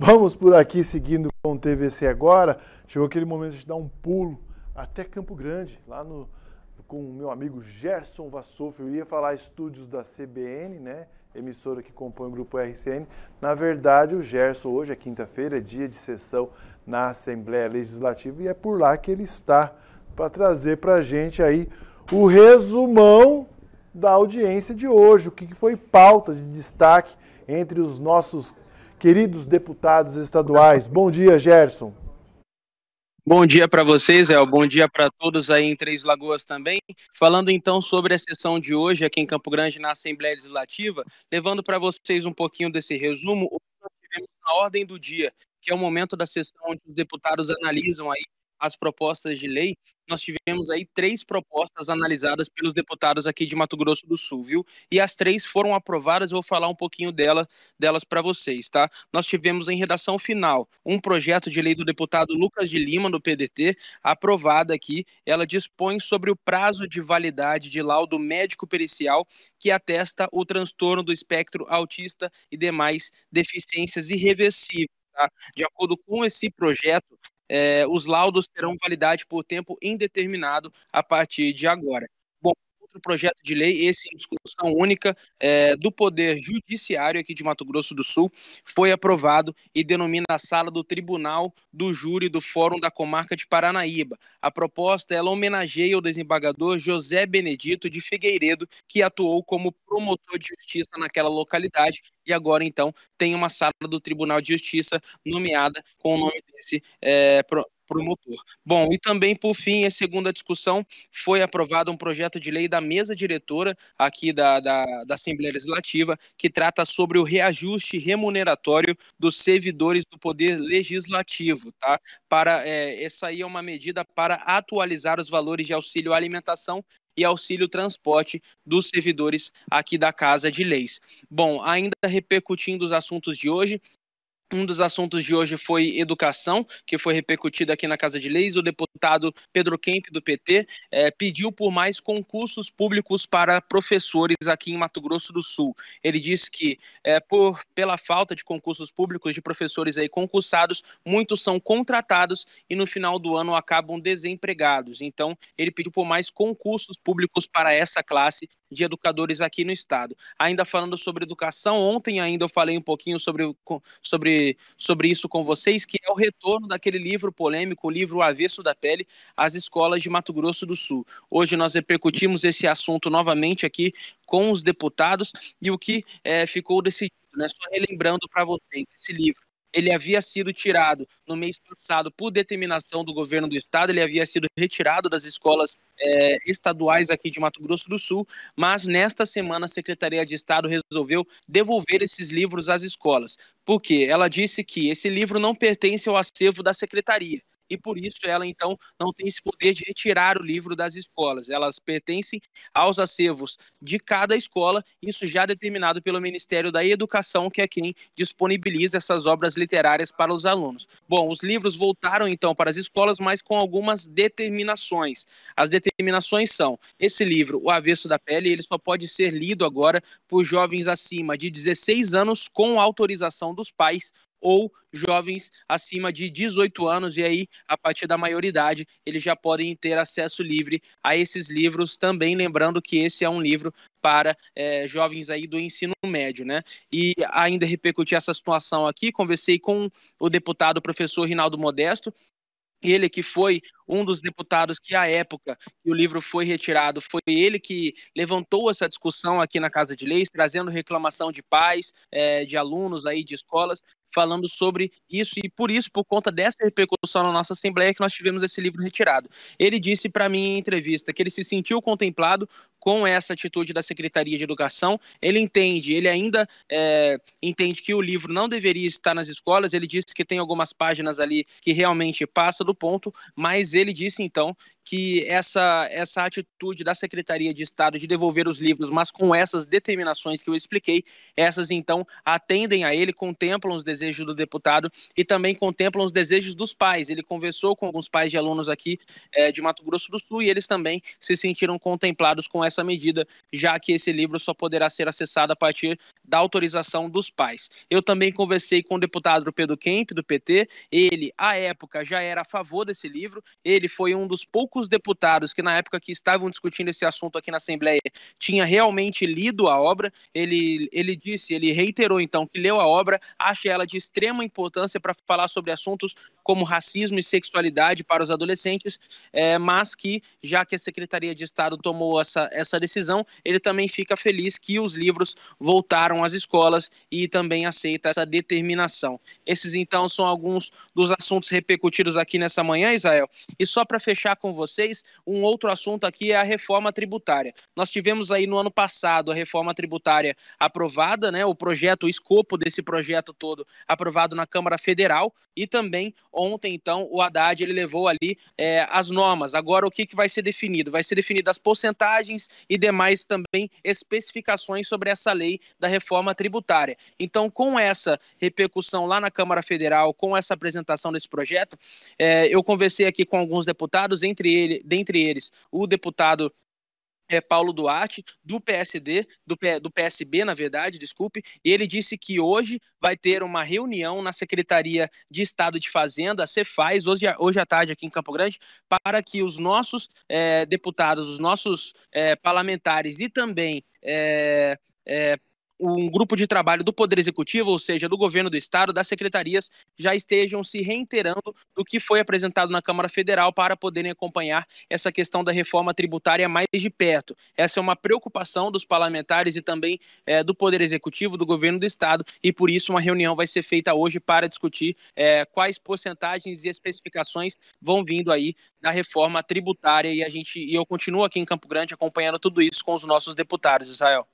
Vamos por aqui seguindo com o TVC agora. Chegou aquele momento de dar um pulo até Campo Grande, lá no, com o meu amigo Gerson Vassouf. Eu ia falar estúdios da CBN, né? Emissora que compõe o grupo RCN. Na verdade, o Gerson, hoje é quinta-feira, é dia de sessão na Assembleia Legislativa e é por lá que ele está para trazer para a gente aí o resumão da audiência de hoje, o que foi pauta de destaque entre os nossos queridos deputados estaduais. Bom dia, Gerson. Bom dia para vocês, o Bom dia para todos aí em Três Lagoas também. Falando então sobre a sessão de hoje aqui em Campo Grande na Assembleia Legislativa, levando para vocês um pouquinho desse resumo, nós tivemos na ordem do dia, que é o momento da sessão onde os deputados analisam aí as propostas de lei, nós tivemos aí três propostas analisadas pelos deputados aqui de Mato Grosso do Sul, viu? E as três foram aprovadas, vou falar um pouquinho dela, delas para vocês, tá? Nós tivemos em redação final um projeto de lei do deputado Lucas de Lima, do PDT, aprovada aqui. Ela dispõe sobre o prazo de validade de laudo médico pericial que atesta o transtorno do espectro autista e demais deficiências irreversíveis. Tá? De acordo com esse projeto, é, os laudos terão validade por tempo indeterminado a partir de agora outro projeto de lei, esse em discussão única é, do Poder Judiciário aqui de Mato Grosso do Sul, foi aprovado e denomina a sala do Tribunal do Júri do Fórum da Comarca de Paranaíba. A proposta ela homenageia o desembargador José Benedito de Figueiredo, que atuou como promotor de justiça naquela localidade e agora então tem uma sala do Tribunal de Justiça nomeada com o nome desse é, promotor. Bom, e também, por fim, a segunda discussão foi aprovado um projeto de lei da mesa diretora aqui da, da, da Assembleia Legislativa, que trata sobre o reajuste remuneratório dos servidores do Poder Legislativo, tá? Para, é, essa aí é uma medida para atualizar os valores de auxílio à alimentação e auxílio transporte dos servidores aqui da Casa de Leis. Bom, ainda repercutindo os assuntos de hoje, um dos assuntos de hoje foi educação, que foi repercutido aqui na Casa de Leis. O deputado Pedro Kemp, do PT, eh, pediu por mais concursos públicos para professores aqui em Mato Grosso do Sul. Ele diz que, eh, por, pela falta de concursos públicos de professores aí concursados, muitos são contratados e no final do ano acabam desempregados. Então, ele pediu por mais concursos públicos para essa classe de educadores aqui no Estado. Ainda falando sobre educação, ontem ainda eu falei um pouquinho sobre. sobre sobre, isso com vocês, que é o retorno daquele livro polêmico, o livro O Avesso da Pele, às escolas de Mato Grosso do Sul. Hoje nós repercutimos esse assunto novamente aqui com os deputados e o que é, ficou decidido, né? Só relembrando para vocês esse livro ele havia sido tirado no mês passado por determinação do governo do estado, ele havia sido retirado das escolas é, estaduais aqui de Mato Grosso do Sul, mas nesta semana a Secretaria de Estado resolveu devolver esses livros às escolas, porque ela disse que esse livro não pertence ao acervo da Secretaria e por isso ela então não tem esse poder de retirar o livro das escolas. Elas pertencem aos acervos de cada escola, isso já determinado pelo Ministério da Educação, que é quem disponibiliza essas obras literárias para os alunos. Bom, os livros voltaram então para as escolas, mas com algumas determinações. As determinações são: esse livro, O Avesso da Pele, ele só pode ser lido agora por jovens acima de 16 anos com autorização dos pais ou jovens acima de 18 anos, e aí, a partir da maioridade, eles já podem ter acesso livre a esses livros também. Lembrando que esse é um livro para é, jovens aí do ensino médio, né? E ainda repercutir essa situação aqui, conversei com o deputado professor Rinaldo Modesto, ele que foi um dos deputados que, à época que o livro foi retirado, foi ele que levantou essa discussão aqui na Casa de Leis, trazendo reclamação de pais, é, de alunos aí de escolas, falando sobre isso e por isso, por conta dessa repercussão na nossa Assembleia, que nós tivemos esse livro retirado. Ele disse para mim em entrevista que ele se sentiu contemplado com essa atitude da Secretaria de Educação. Ele entende, ele ainda é, entende que o livro não deveria estar nas escolas. Ele disse que tem algumas páginas ali que realmente passa do ponto, mas ele disse então que essa, essa atitude da Secretaria de Estado de devolver os livros, mas com essas determinações que eu expliquei, essas então atendem a ele, contemplam os desejos do deputado e também contemplam os desejos dos pais. Ele conversou com alguns pais de alunos aqui é, de Mato Grosso do Sul e eles também se sentiram contemplados com essa essa medida, já que esse livro só poderá ser acessado a partir da autorização dos pais. Eu também conversei com o deputado Pedro Kemp, do PT. Ele, à época, já era a favor desse livro. Ele foi um dos poucos deputados que, na época que estavam discutindo esse assunto aqui na Assembleia, tinha realmente lido a obra. Ele, ele disse, ele reiterou então que leu a obra, acha ela de extrema importância para falar sobre assuntos como racismo e sexualidade para os adolescentes, é, mas que, já que a Secretaria de Estado tomou essa, essa essa decisão, ele também fica feliz que os livros voltaram às escolas e também aceita essa determinação. Esses, então, são alguns dos assuntos repercutidos aqui nessa manhã, Israel. E só para fechar com vocês, um outro assunto aqui é a reforma tributária. Nós tivemos aí no ano passado a reforma tributária aprovada, né? O projeto, o escopo desse projeto todo aprovado na Câmara Federal e também ontem, então, o Haddad ele levou ali é, as normas. Agora, o que, que vai ser definido? Vai ser definido as porcentagens e demais também especificações sobre essa lei da reforma tributária. Então, com essa repercussão lá na Câmara Federal, com essa apresentação desse projeto, é, eu conversei aqui com alguns deputados, entre ele, dentre eles o deputado é, Paulo Duarte, do PSD, do, P, do PSB, na verdade, desculpe, ele disse que hoje vai ter uma reunião na Secretaria de Estado de Fazenda, a Cefaz, hoje, hoje à tarde aqui em Campo Grande, para que os nossos é, deputados, os nossos é, parlamentares e também é, um grupo de trabalho do Poder Executivo, ou seja, do governo do Estado, das secretarias, já estejam se reiterando do que foi apresentado na Câmara Federal para poderem acompanhar essa questão da reforma tributária mais de perto. Essa é uma preocupação dos parlamentares e também é, do Poder Executivo, do governo do Estado, e por isso uma reunião vai ser feita hoje para discutir é, quais porcentagens e especificações vão vindo aí da reforma tributária. E a gente e eu continuo aqui em Campo Grande acompanhando tudo isso com os nossos deputados, Israel.